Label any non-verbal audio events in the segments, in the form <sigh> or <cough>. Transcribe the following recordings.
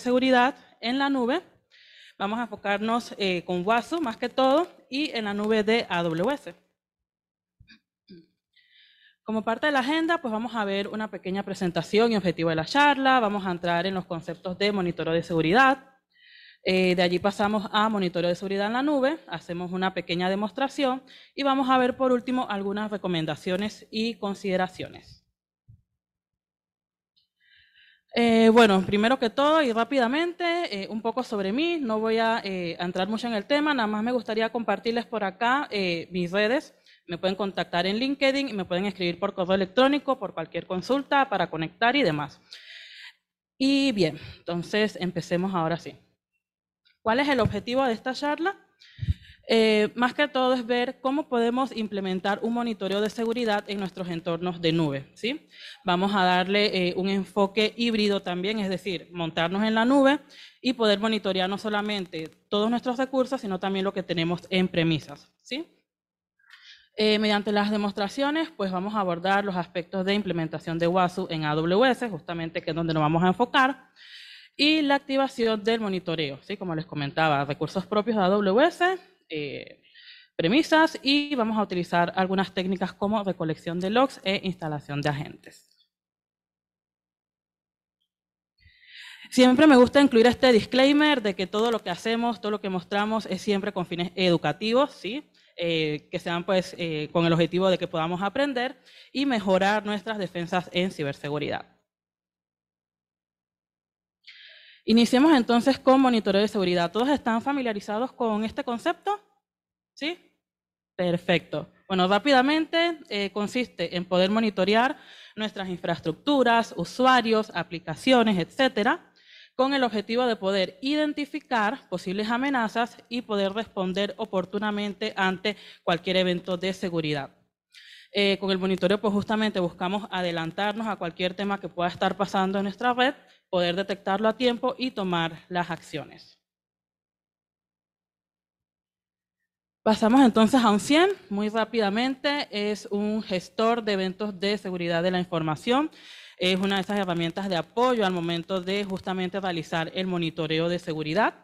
seguridad en la nube. Vamos a enfocarnos eh, con WASU más que todo y en la nube de AWS. Como parte de la agenda, pues vamos a ver una pequeña presentación y objetivo de la charla, vamos a entrar en los conceptos de monitoreo de seguridad, eh, de allí pasamos a monitoreo de seguridad en la nube, hacemos una pequeña demostración y vamos a ver por último algunas recomendaciones y consideraciones. Eh, bueno, primero que todo y rápidamente, eh, un poco sobre mí, no voy a, eh, a, entrar mucho en el tema, nada más me gustaría compartirles por acá mis redes, me pueden contactar en LinkedIn y me pueden escribir por correo electrónico, por cualquier consulta, para conectar y demás. Y bien, entonces empecemos ahora sí. ¿Cuál es el objetivo de esta charla? Eh, más que todo es ver cómo podemos implementar un monitoreo de seguridad en nuestros entornos de nube. ¿sí? Vamos a darle eh, un enfoque híbrido también, es decir, montarnos en la nube y poder monitorear no solamente todos nuestros recursos, sino también lo que tenemos en premisas. ¿sí? Eh, mediante las demostraciones, pues vamos a abordar los aspectos de implementación de WASU en AWS, justamente que es donde nos vamos a enfocar y la activación del monitoreo, ¿sí? como les comentaba, recursos propios de AWS eh, premisas y vamos a utilizar algunas técnicas como recolección de logs e instalación de agentes. Siempre me gusta incluir este disclaimer de que todo lo que hacemos, todo lo que mostramos es siempre con fines educativos, ¿sí? Eh, que sean pues eh, con el objetivo de que podamos aprender y mejorar nuestras defensas en ciberseguridad. Iniciemos entonces con monitoreo de seguridad. ¿Todos están familiarizados con este concepto? ¿Sí? Perfecto. Bueno, rápidamente eh, consiste en poder monitorear nuestras infraestructuras, usuarios, aplicaciones, etcétera, con el objetivo de poder identificar posibles amenazas y poder responder oportunamente ante cualquier evento de seguridad. Eh, con el monitoreo, pues justamente buscamos adelantarnos a cualquier tema que pueda estar pasando en nuestra red poder detectarlo a tiempo y tomar las acciones. Pasamos entonces a un 100, muy rápidamente, es un gestor de eventos de seguridad de la información. Es una de esas herramientas de apoyo al momento de justamente realizar el monitoreo de seguridad.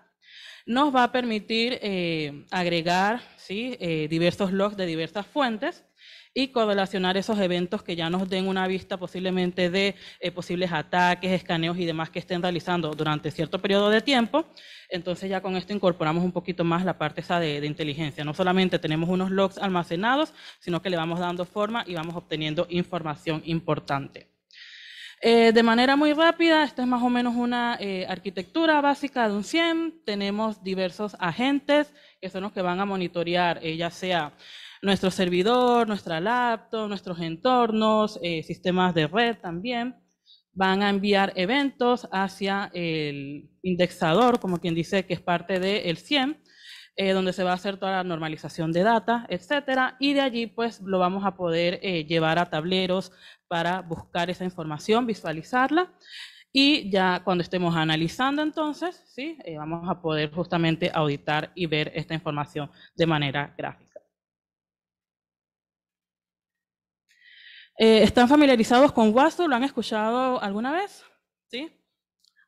Nos va a permitir eh, agregar ¿sí? Eh, diversos logs de diversas fuentes y correlacionar esos eventos que ya nos den una vista posiblemente de eh, posibles ataques, escaneos y demás que estén realizando durante cierto periodo de tiempo. Entonces ya con esto incorporamos un poquito más la parte esa de, inteligencia. No solamente tenemos unos logs almacenados, sino que le vamos dando forma y vamos obteniendo información importante. Eh, de manera muy rápida, esta es más o menos una eh, arquitectura básica de un CIEM. Tenemos diversos agentes que son los que van a monitorear, ya sea nuestro servidor, nuestra laptop, nuestros entornos, eh, sistemas de red también. Van a enviar eventos hacia el indexador, como quien dice que es parte del de 100, e eh, donde se va a hacer toda la normalización de data, etcétera, y de allí pues lo vamos a poder eh, llevar a tableros para buscar esa información, visualizarla, y ya cuando estemos analizando entonces, ¿sí? vamos a poder justamente auditar y ver esta información de manera gráfica. Eh, ¿Están familiarizados con WASO? ¿Lo han escuchado alguna vez? ¿Sí?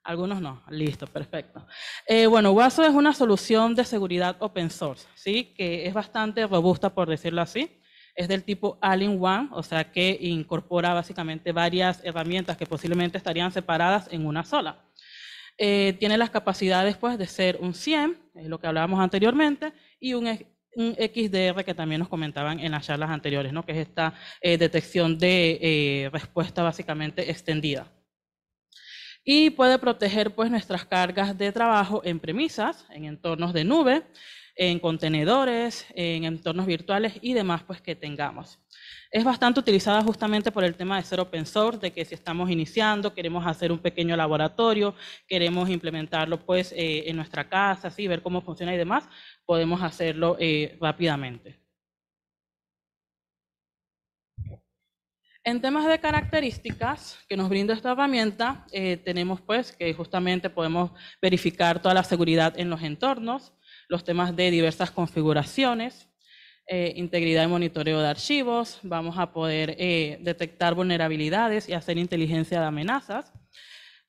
Algunos no. Listo, perfecto. Eh, bueno, WASO es una solución de seguridad open source, ¿sí? Que es bastante robusta, por decirlo así. Es del tipo all-in-one, o sea que incorpora básicamente varias herramientas que posiblemente estarían separadas en una sola. Eh, tiene las capacidades pues, de ser un 100, es lo que hablábamos anteriormente, y un un XDR que también nos comentaban en las charlas anteriores, ¿no? que es esta eh, detección de eh, respuesta básicamente extendida. Y puede proteger pues, nuestras cargas de trabajo en premisas, en entornos de nube, en contenedores, en entornos virtuales y demás pues, que tengamos es bastante utilizada justamente por el tema de ser open source, de que si estamos iniciando, queremos hacer un pequeño laboratorio, queremos implementarlo pues eh, en nuestra casa, así, ver cómo funciona y demás, podemos hacerlo eh, rápidamente. En temas de características que nos brinda esta herramienta, eh, tenemos pues que justamente podemos verificar toda la seguridad en los entornos, los temas de diversas configuraciones, eh, integridad y monitoreo de archivos, vamos a poder eh, detectar vulnerabilidades y hacer inteligencia de amenazas.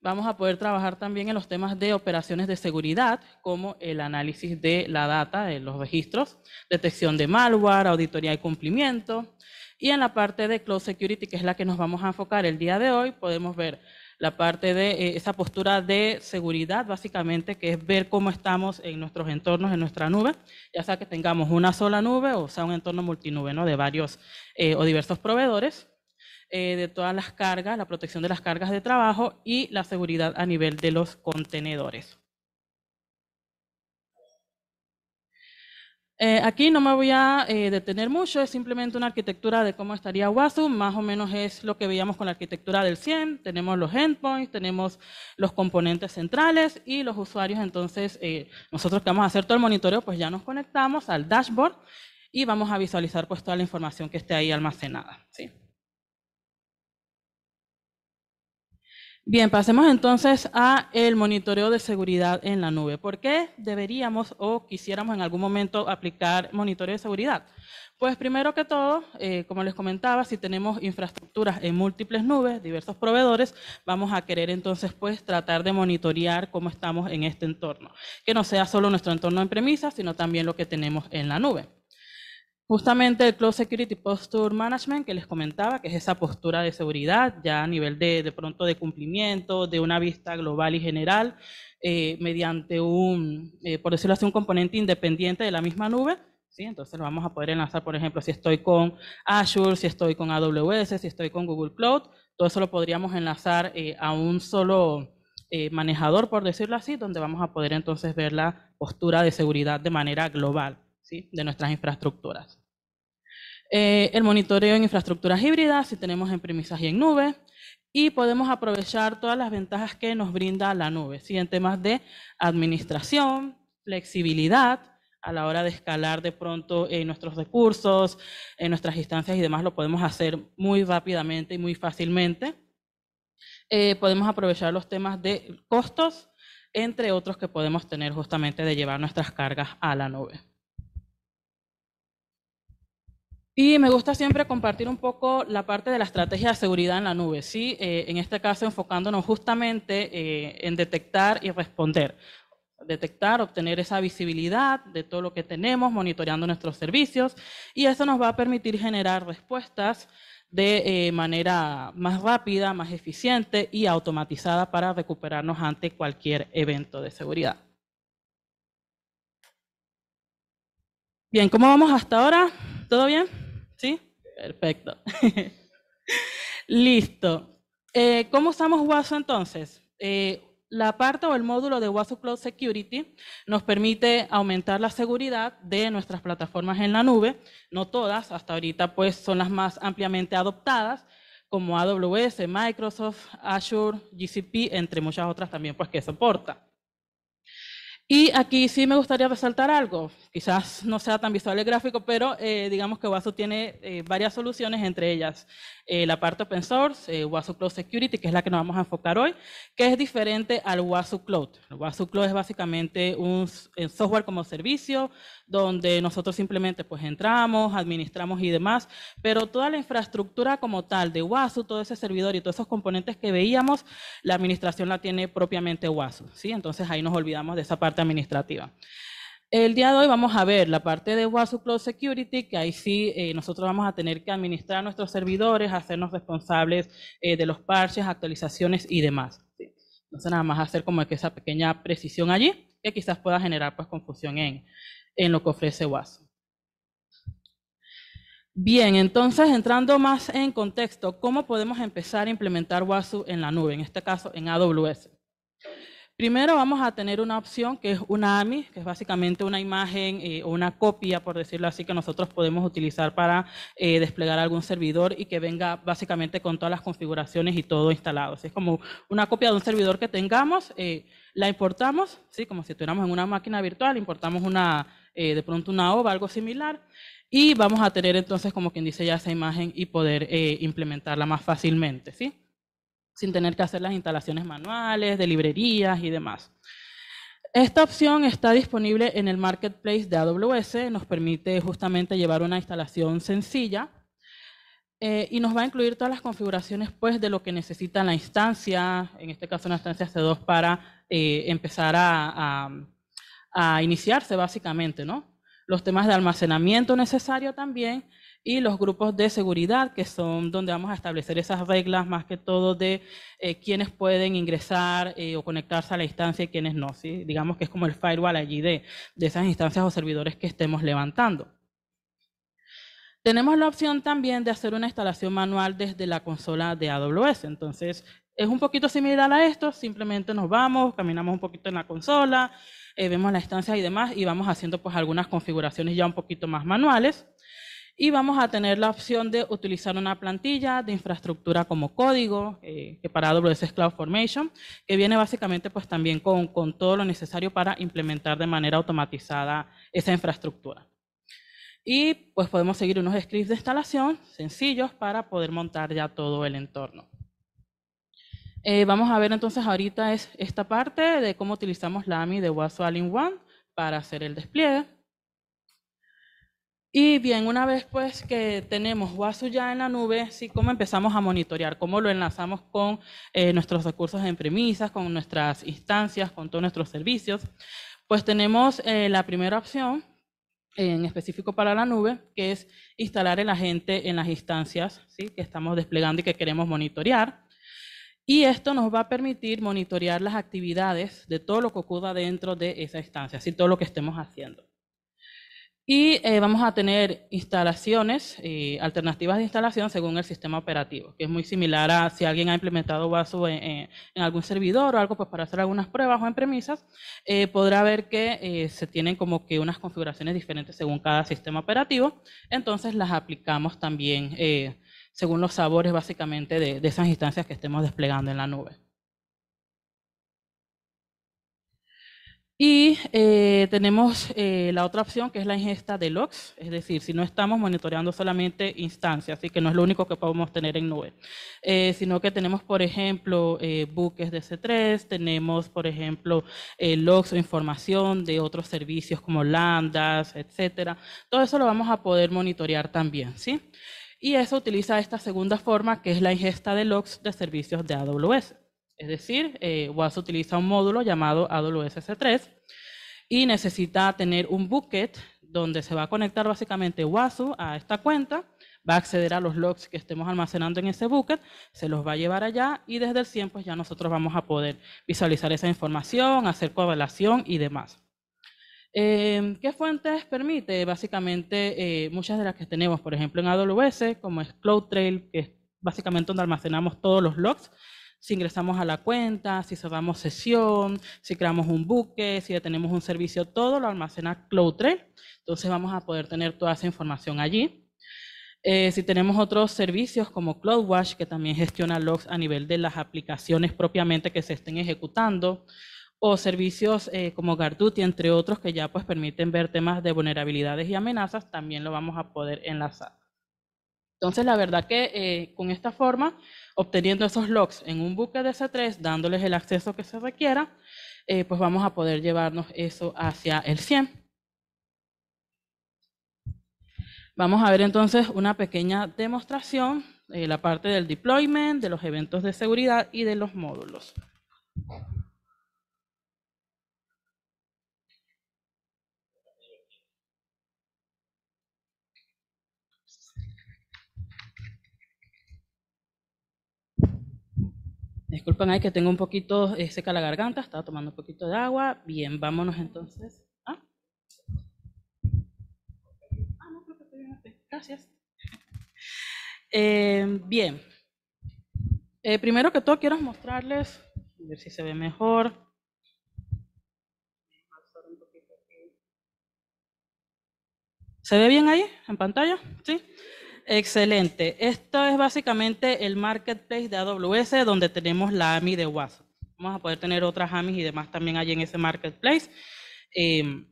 Vamos a poder trabajar también en los temas de operaciones de seguridad, como el análisis de la data, de los registros, detección de malware, auditoría y cumplimiento. Y en la parte de Cloud Security, que es la que nos vamos a enfocar el día de hoy, podemos ver la parte de eh, esa postura de seguridad, básicamente, que es ver cómo estamos en nuestros entornos, en nuestra nube, ya sea que tengamos una sola nube o sea un entorno multinube, De varios eh, o diversos proveedores. Eh, de todas las cargas, la protección de las cargas de trabajo y la seguridad a nivel de los contenedores. Eh, aquí no me voy a eh, detener mucho, es simplemente una arquitectura de cómo estaría WASU, más o menos es lo que veíamos con la arquitectura del 100, tenemos los endpoints, tenemos los componentes centrales y los usuarios, entonces eh, nosotros que vamos a hacer todo el monitoreo, pues ya nos conectamos al dashboard y vamos a visualizar pues toda la información que esté ahí almacenada. ¿sí? Bien, pasemos entonces a el monitoreo de seguridad en la nube. ¿Por qué deberíamos o quisiéramos en algún momento aplicar monitoreo de seguridad? Pues primero que todo, eh, como les comentaba, si tenemos infraestructuras en múltiples nubes, diversos proveedores, vamos a querer entonces pues tratar de monitorear cómo estamos en este entorno, que no sea solo nuestro entorno en premisa, sino también lo que tenemos en la nube. Justamente el Cloud Security Posture Management que les comentaba, que es esa postura de seguridad ya a nivel de, de pronto de cumplimiento, de una vista global y general, eh, mediante un, eh, por decirlo así, un componente independiente de la misma nube, ¿Sí? Entonces lo vamos a poder enlazar, por ejemplo, si estoy con Azure, si estoy con AWS, si estoy con Google Cloud, todo eso lo podríamos enlazar eh, a un solo manejador, por decirlo así, donde vamos a poder entonces ver la postura de seguridad de manera global ¿sí? de nuestras infraestructuras. Eh, el monitoreo en infraestructuras híbridas, si tenemos en premisas y en nube, y podemos aprovechar todas las ventajas que nos brinda la nube, si en temas de administración, flexibilidad, a la hora de escalar de pronto eh, nuestros recursos, en eh, nuestras instancias y demás, lo podemos hacer muy rápidamente y muy fácilmente. podemos aprovechar los temas de costos, entre otros que podemos tener justamente de llevar nuestras cargas a la nube. Y me gusta siempre compartir un poco la parte de la estrategia de seguridad en la nube, ¿sí? Eh, en este caso enfocándonos justamente eh, en detectar y responder. Detectar, obtener esa visibilidad de todo lo que tenemos, monitoreando nuestros servicios, y eso nos va a permitir generar respuestas de eh, manera más rápida, más eficiente y automatizada para recuperarnos ante cualquier evento de seguridad. Bien, ¿cómo vamos hasta ahora? ¿Todo bien? ¿Sí? Perfecto. <laughs> Listo. Eh, ¿Cómo usamos WASO entonces? Eh, la parte o el módulo de WASO Cloud Security nos permite aumentar la seguridad de nuestras plataformas en la nube, no todas, hasta ahorita pues son las más ampliamente adoptadas, como AWS, Microsoft, Azure, GCP, entre muchas otras también pues que soporta. Y aquí sí me gustaría resaltar algo, quizás no sea tan visual el gráfico, pero eh, digamos que Wasu tiene eh, varias soluciones, entre ellas eh, la parte open source, Wasu Cloud Security, que es la que nos vamos a enfocar hoy, que es diferente al Wasu Cloud. Wasu Cloud es básicamente un software como servicio, donde nosotros simplemente pues entramos, administramos y demás, pero toda la infraestructura como tal de WASU, todo ese servidor y todos esos componentes que veíamos, la administración la tiene propiamente WASU, ¿sí? Entonces ahí nos olvidamos de esa parte administrativa. El día de hoy vamos a ver la parte de WASU Cloud Security, que ahí sí eh, nosotros vamos a tener que administrar nuestros servidores, hacernos responsables eh, de los parches, actualizaciones y demás. Entonces nada más hacer como que esa pequeña precisión allí, que quizás pueda generar pues confusión en, en lo que ofrece WASU. Bien, entonces entrando más en contexto, ¿cómo podemos empezar a implementar WASU en la nube, en este caso en AWS? Primero vamos a tener una opción que es una AMI, que es básicamente una imagen eh, o una copia, por decirlo así, que nosotros podemos utilizar para eh, desplegar algún servidor y que venga básicamente con todas las configuraciones y todo instalado. es como una copia de un servidor que tengamos, eh, la importamos, ¿sí? como si estuviéramos en una máquina virtual, importamos una, eh, de pronto una ova, algo similar, y vamos a tener entonces, como quien dice, ya esa imagen y poder eh, implementarla más fácilmente, ¿sí? Sin tener que hacer las instalaciones manuales, de librerías y demás. Esta opción está disponible en el marketplace de AWS, nos permite justamente llevar una instalación sencilla eh, y nos va a incluir todas las configuraciones pues, de lo que necesita la instancia, en este caso una instancia C2 para empezar a a iniciarse básicamente, ¿no? Los temas de almacenamiento necesario también y los grupos de seguridad, que son donde vamos a establecer esas reglas más que todo de eh, quiénes pueden ingresar eh, o conectarse a la instancia y quiénes no. ¿sí? Digamos que es como el firewall allí de, de esas instancias o servidores que estemos levantando. Tenemos la opción también de hacer una instalación manual desde la consola de AWS. Entonces, es un poquito similar a esto, simplemente nos vamos, caminamos un poquito en la consola, eh, vemos la instancia y demás y vamos haciendo pues algunas configuraciones ya un poquito más manuales. Y vamos a tener la opción de utilizar una plantilla de infraestructura como código, eh, que para AWS es CloudFormation, que viene básicamente pues también con, con todo lo necesario para implementar de manera automatizada esa infraestructura. Y pues podemos seguir unos scripts de instalación sencillos para poder montar ya todo el entorno. Eh, vamos a ver entonces ahorita es esta parte de cómo utilizamos la AMI de Wasu All in One para hacer el despliegue. Y bien, una vez pues que tenemos Wasu ya en la nube, ¿sí? ¿cómo empezamos a monitorear? ¿Cómo lo enlazamos con eh, nuestros recursos en premisas, con nuestras instancias, con todos nuestros servicios? Pues tenemos eh, la primera opción, en específico para la nube, que es instalar el agente en las instancias ¿sí? que estamos desplegando y que queremos monitorear. Y esto nos va a permitir monitorear las actividades de todo lo que ocurra dentro de esa instancia, así todo lo que estemos haciendo. Y eh, vamos a tener instalaciones, eh, alternativas de instalación según el sistema operativo, que es muy similar a si alguien ha implementado Vaso en, algún servidor o algo, pues para hacer algunas pruebas o en premisas, eh, podrá ver que se tienen como que unas configuraciones diferentes según cada sistema operativo. Entonces las aplicamos también según los sabores básicamente de, esas instancias que estemos desplegando en la nube. Y eh, tenemos eh, la otra opción que es la ingesta de logs, es decir, si no estamos monitoreando solamente instancias, así que no es lo único que podemos tener en nube, eh, sino que tenemos, por ejemplo, buques de C3, tenemos, por ejemplo, logs o información de otros servicios como lambdas, etcétera. Todo eso lo vamos a poder monitorear también, ¿sí? sí y eso utiliza esta segunda forma que es la ingesta de logs de servicios de AWS. Es decir, eh, Wasu utiliza un módulo llamado AWS s 3 y necesita tener un bucket donde se va a conectar básicamente WASU a esta cuenta, va a acceder a los logs que estemos almacenando en ese bucket, se los va a llevar allá y desde el 100 pues ya nosotros vamos a poder visualizar esa información, hacer correlación y demás. Em, ¿Qué fuentes permite? Básicamente, eh, muchas de las que tenemos, por ejemplo, en AWS, como es CloudTrail, que es básicamente donde almacenamos todos los logs. Si ingresamos a la cuenta, si cerramos sesión, si creamos un buque, si detenemos un servicio, todo lo almacena CloudTrail. Entonces vamos a poder tener toda esa información allí. Eh, si tenemos otros servicios como CloudWatch, que también gestiona logs a nivel de las aplicaciones propiamente que se estén ejecutando, o servicios eh, como Garduti, entre otros, que ya pues permiten ver temas de vulnerabilidades y amenazas, también lo vamos a poder enlazar. Entonces, la verdad que eh, con esta forma, obteniendo esos logs en un buque de C3, dándoles el acceso que se requiera, eh, pues vamos a poder llevarnos eso hacia el 100. Vamos a ver entonces una pequeña demostración, de la parte del deployment, de los eventos de seguridad y de los módulos. Disculpen ahí que tengo un poquito seca este, la garganta, estaba tomando un poquito de agua. Bien, vámonos entonces. ¿Ah? ah no, creo que estoy bien. Gracias. Eh, bien. Eh, primero que todo quiero mostrarles, a ver si se ve mejor. ¿Se ve bien ahí en pantalla? ¿Sí? Excelente. Esto es básicamente el marketplace de AWS donde tenemos la AMI de WhatsApp. Vamos a poder tener otras AMIs y demás también allí en ese marketplace. Em,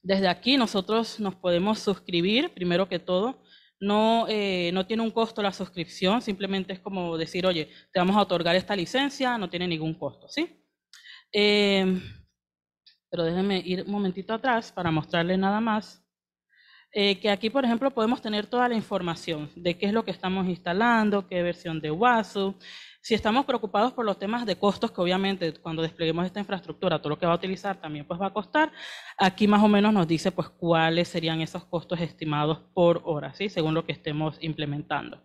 desde aquí nosotros nos podemos suscribir, primero que todo. No, eh, no tiene un costo la suscripción, simplemente es como decir, oye, te vamos a otorgar esta licencia, no tiene ningún costo, ¿sí? Em, pero déjenme ir un momentito atrás para mostrarles nada más. Eh, que aquí, por ejemplo, podemos tener toda la información de qué es lo que estamos instalando, qué versión de WASU, si estamos preocupados por los temas de costos, que obviamente cuando despleguemos esta infraestructura, todo lo que va a utilizar también pues va a costar, aquí más o menos nos dice pues cuáles serían esos costos estimados por hora, ¿sí? según lo que estemos implementando.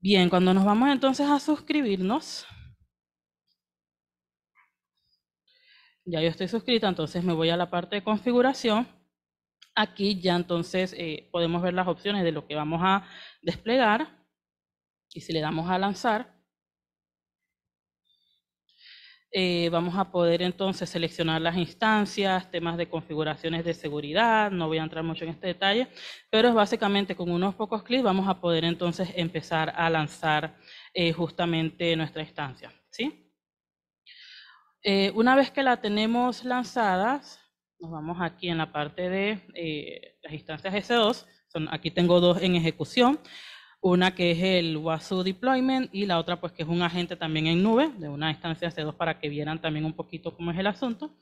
Bien, cuando nos vamos entonces a suscribirnos, ya yo estoy suscrita, entonces me voy a la parte de configuración, Aquí ya entonces eh, podemos ver las opciones de lo que vamos a desplegar. Y si le damos a lanzar, eh, vamos a poder entonces seleccionar las instancias, temas de configuraciones de seguridad, no voy a entrar mucho en este detalle, pero es básicamente con unos pocos clics vamos a poder entonces empezar a lanzar eh, justamente nuestra instancia. una vez que la tenemos lanzadas, nos vamos aquí en la parte de eh, las instancias S2. Son, aquí tengo dos en ejecución. Una que es el WASU Deployment y la otra pues que es un agente también en nube, de una instancia s 2 para que vieran también un poquito cómo es el asunto.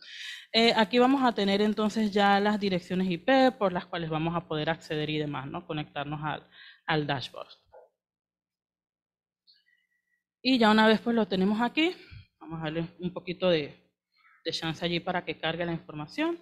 Eh, aquí vamos a tener entonces ya las direcciones IP por las cuales vamos a poder acceder y demás, ¿no? Conectarnos al, al dashboard. Y ya una vez pues lo tenemos aquí, vamos a darle un poquito de, de chance allí para que cargue la información.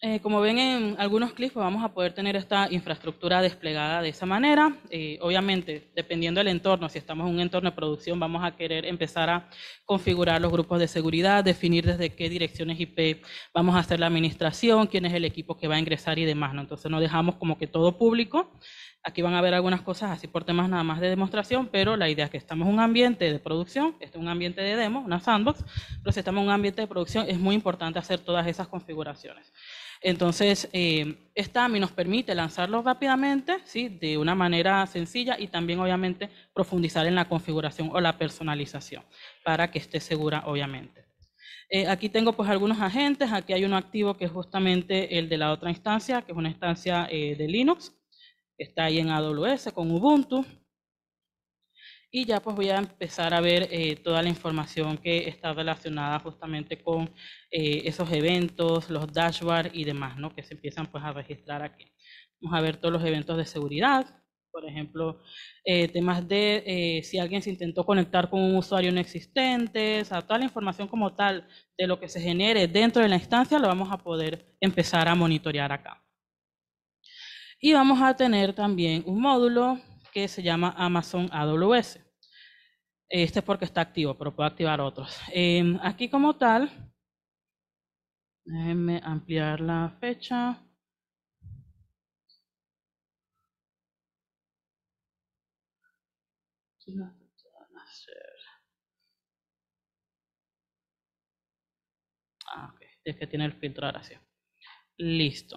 Eh, como ven en algunos clips, pues vamos a poder tener esta infraestructura desplegada de esa manera. Eh, obviamente, dependiendo del entorno, si estamos en un entorno de producción, vamos a querer empezar a configurar los grupos de seguridad, definir desde qué direcciones IP vamos a hacer la administración, quién es el equipo que va a ingresar y demás. ¿no? Entonces, no dejamos como que todo público Aquí van a ver algunas cosas así por temas nada más de demostración, pero la idea es que estamos en un ambiente de producción, este es un ambiente de demo, una sandbox, pero si estamos en un ambiente de producción es muy importante hacer todas esas configuraciones. Entonces, eh, esta AMI nos permite lanzarlo rápidamente, ¿sí? de una manera sencilla y también, obviamente, profundizar en la configuración o la personalización para que esté segura, obviamente. Eh, aquí tengo pues algunos agentes, aquí hay uno activo que es justamente el de la otra instancia, que es una instancia eh, de Linux está ahí en AWS con Ubuntu. Y ya pues voy a empezar a ver eh, toda la información que está relacionada justamente con eh, esos eventos, los dashboards y demás, ¿no? Que se empiezan pues a registrar aquí. Vamos a ver todos los eventos de seguridad, por ejemplo, eh, temas de si alguien se intentó conectar con un usuario inexistente, existente, o toda la información como tal de lo que se genere dentro de la instancia lo vamos a poder empezar a monitorear acá. Y vamos a tener también un módulo que se llama Amazon AWS. Este es porque está activo, pero puedo activar otros. Em, aquí como tal, déjenme ampliar la fecha. Ah, Es que tiene el filtro ahora sí. Listo.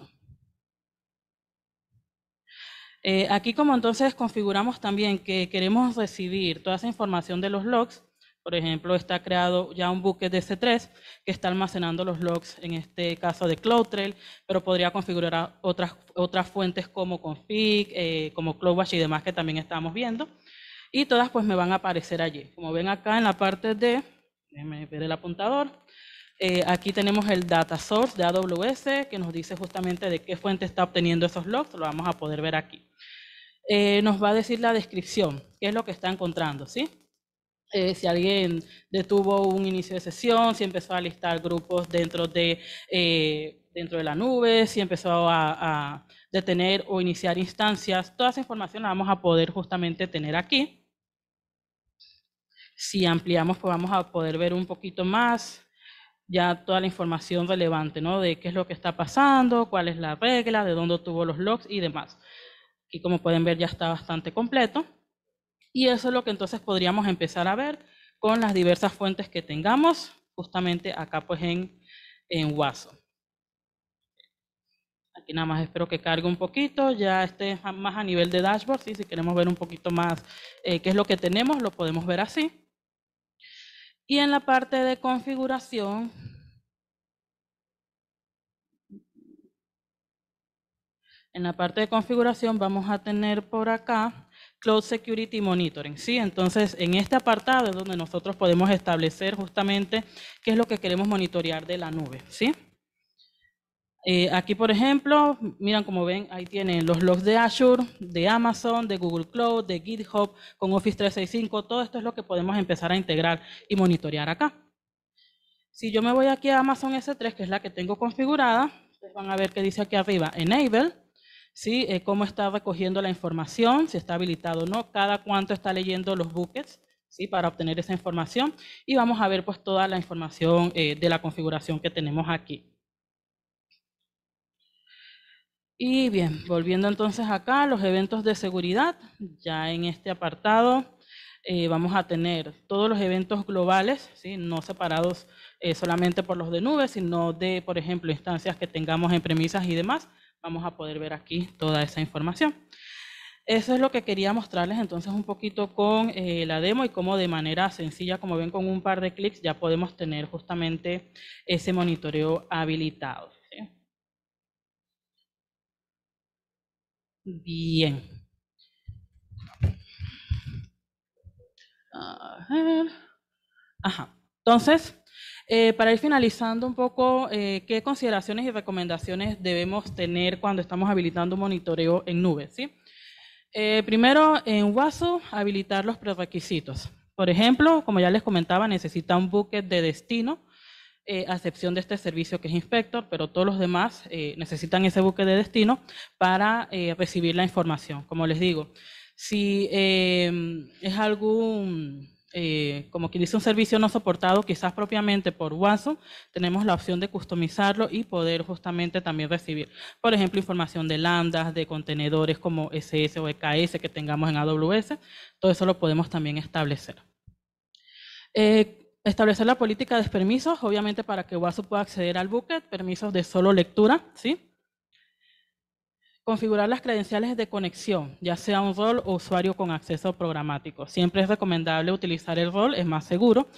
Eh, aquí como entonces configuramos también que queremos recibir toda esa información de los logs, por ejemplo, está creado ya un buque de c 3 que está almacenando los logs, en este caso de CloudTrail, pero podría configurar otras, otras fuentes como config, eh, como CloudWatch y demás que también estamos viendo. Y todas pues me van a aparecer allí. Como ven acá en la parte de, déjenme ver el apuntador, eh, aquí tenemos el data source de AWS que nos dice justamente de qué fuente está obteniendo esos logs, lo vamos a poder ver aquí. Eh, nos va a decir la descripción, qué es lo que está encontrando, eh, si alguien detuvo un inicio de sesión, si empezó a listar grupos dentro de, dentro de la nube, si empezó a, a detener o iniciar instancias, toda esa información la vamos a poder justamente tener aquí. Si ampliamos, pues vamos a poder ver un poquito más ya toda la información relevante, ¿no? De qué es lo que está pasando, cuál es la regla, de dónde tuvo los logs y demás. Y como pueden ver ya está bastante completo. Y eso es lo que entonces podríamos empezar a ver con las diversas fuentes que tengamos, justamente acá pues en, en Aquí nada más espero que cargue un poquito, ya esté más a nivel de dashboard, ¿sí? si queremos ver un poquito más eh, qué es lo que tenemos, lo podemos ver así. Y en la parte de configuración, en la parte de configuración vamos a tener por acá Cloud Security Monitoring. ¿sí? Entonces, en este apartado es donde nosotros podemos establecer justamente qué es lo que queremos monitorear de la nube. ¿sí? Eh, aquí, por ejemplo, miran como ven, ahí tienen los logs de Azure, de Amazon, de Google Cloud, de GitHub, con Office 365, todo esto es lo que podemos empezar a integrar y monitorear acá. Si yo me voy aquí a Amazon S3, que es la que tengo configurada, van a ver que dice aquí arriba, Enable, ¿sí? Eh, cómo está recogiendo la información, si está habilitado o no, cada cuánto está leyendo los buckets, ¿sí? Para obtener esa información y vamos a ver pues toda la información eh, de la configuración que tenemos aquí. Y bien, volviendo entonces acá a los eventos de seguridad, ya en este apartado eh, vamos a tener todos los eventos globales, no separados eh, solamente por los de nubes, sino de, por ejemplo, instancias que tengamos en premisas y demás, vamos a poder ver aquí toda esa información. Eso es lo que quería mostrarles entonces un poquito con eh, la demo y cómo de manera sencilla, como ven con un par de clics, ya podemos tener justamente ese monitoreo habilitado. Bien. Ajá. Entonces, eh, para ir finalizando un poco, eh, ¿qué consideraciones y recomendaciones debemos tener cuando estamos habilitando un monitoreo en nube? ¿sí? Eh, primero, en WASO, habilitar los prerequisitos. Por ejemplo, como ya les comentaba, necesita un bucket de destino eh, a excepción de este servicio que es Inspector, pero todos los demás eh, necesitan ese buque de destino para eh, recibir la información. Como les digo, si em, es algún, como quien dice, un servicio no soportado, quizás propiamente por WASO, tenemos la opción de customizarlo y poder justamente también recibir, por ejemplo, información de lambdas de contenedores como SS o EKS que tengamos en AWS, todo eso lo podemos también establecer. Eh, Establecer la política de permisos, obviamente para que WASU pueda acceder al bucket, permisos de solo lectura, ¿sí? Configurar las credenciales de conexión, ya sea un rol o usuario con acceso programático. Siempre es recomendable utilizar el rol, es más seguro,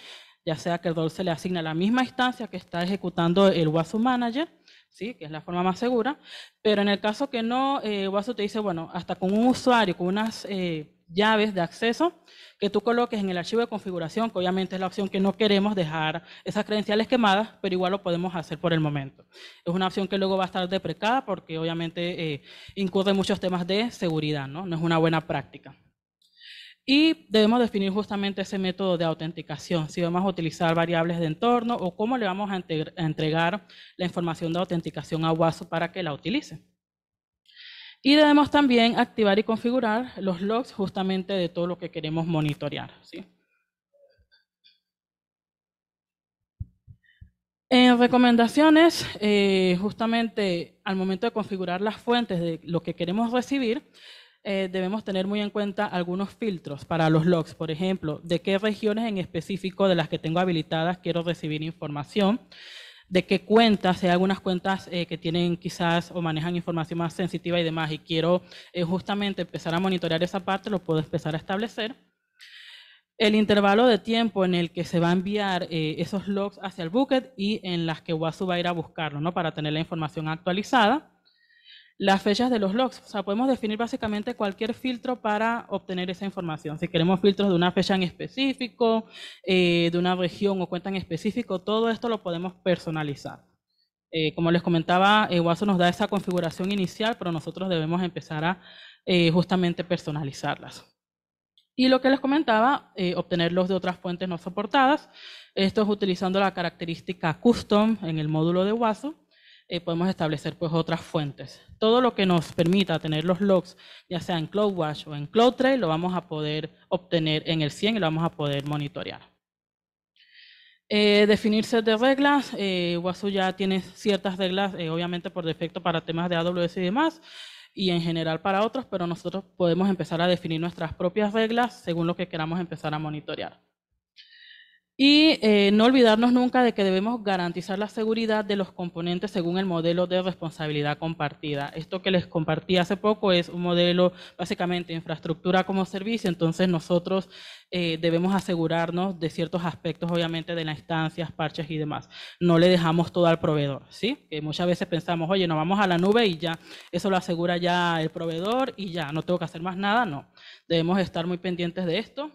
ya sea que el rol se le asigna a la misma instancia que está ejecutando el WASU Manager, ¿sí? que es la forma más segura, pero en el caso que no, eh, WASU te dice, bueno, hasta con un usuario, con unas... Eh, llaves de acceso que tú coloques en el archivo de configuración, que obviamente es la opción que no queremos dejar esas credenciales quemadas, pero igual lo podemos hacer por el momento. Es una opción que luego va a estar deprecada porque obviamente eh, incurre en muchos temas de seguridad, ¿no? no es una buena práctica. Y debemos definir justamente ese método de autenticación, si vamos a utilizar variables de entorno o cómo le vamos a entregar la información de autenticación a WASO para que la utilice. Y debemos también activar y configurar los logs justamente de todo lo que queremos monitorear. En recomendaciones, eh, justamente al momento de configurar las fuentes de lo que queremos recibir, eh, debemos tener muy en cuenta algunos filtros para los logs. Por ejemplo, de qué regiones en específico de las que tengo habilitadas quiero recibir información de qué cuentas, hay algunas cuentas eh, que tienen quizás o manejan información más sensitiva y demás, y quiero eh, justamente empezar a monitorear esa parte, lo puedo empezar a establecer. El intervalo de tiempo en el que se va a enviar eh, esos logs hacia el bucket y en las que WASU va a ir a buscarlo, ¿no? Para tener la información actualizada las fechas de los logs. O sea, podemos definir básicamente cualquier filtro para obtener esa información. Si queremos filtros de una fecha en específico, eh, de una región o cuenta en específico, todo esto lo podemos personalizar. Eh, como les comentaba, eh, nos da esa configuración inicial, pero nosotros debemos empezar a eh, justamente personalizarlas. Y lo que les comentaba, obtenerlos de otras fuentes no soportadas. Esto es utilizando la característica custom en el módulo de WASO. Eh, podemos establecer pues otras fuentes. Todo lo que nos permita tener los logs, ya sea en CloudWatch o en CloudTrail, lo vamos a poder obtener en el 100 y lo vamos a poder monitorear. Eh, definir set de reglas, eh, Wasu ya tiene ciertas reglas, eh, obviamente por defecto para temas de AWS y demás, y en general para otros, pero nosotros podemos empezar a definir nuestras propias reglas según lo que queramos empezar a monitorear. Y eh, no olvidarnos nunca de que debemos garantizar la seguridad de los componentes según el modelo de responsabilidad compartida. Esto que les compartí hace poco es un modelo básicamente infraestructura como servicio, entonces nosotros eh, debemos asegurarnos de ciertos aspectos, obviamente, de las instancias, parches y demás. No le dejamos todo al proveedor, ¿sí? Que muchas veces pensamos, oye, nos vamos a la nube y ya, eso lo asegura ya el proveedor y ya, no tengo que hacer más nada, no. Debemos estar muy pendientes de esto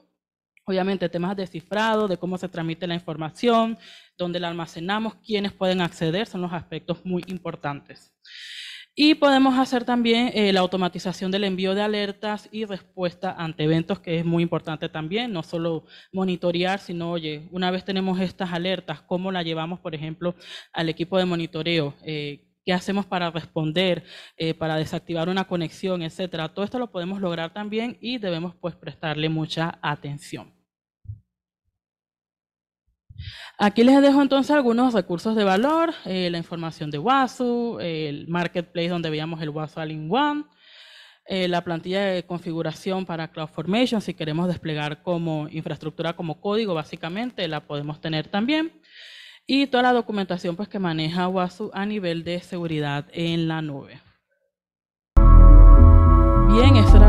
obviamente temas de cifrado, de cómo se transmite la información, dónde la almacenamos, quiénes pueden acceder, son los aspectos muy importantes. Y podemos hacer también eh, la automatización del envío de alertas y respuesta ante eventos, que es muy importante también, no solo monitorear, sino, oye, una vez tenemos estas alertas, ¿cómo la llevamos, por ejemplo, al equipo de monitoreo? Eh, qué hacemos para responder, eh, para desactivar una conexión, etcétera. Todo esto lo podemos lograr también y debemos pues prestarle mucha atención. Aquí les dejo entonces algunos recursos de valor, eh, la información de WASU, el marketplace donde veíamos el WASU All in One, eh, la plantilla de configuración para CloudFormation, si queremos desplegar como infraestructura, como código, básicamente la podemos tener también. Y toda la documentación pues, que maneja WASU a nivel de seguridad en la nube. Bien, eso era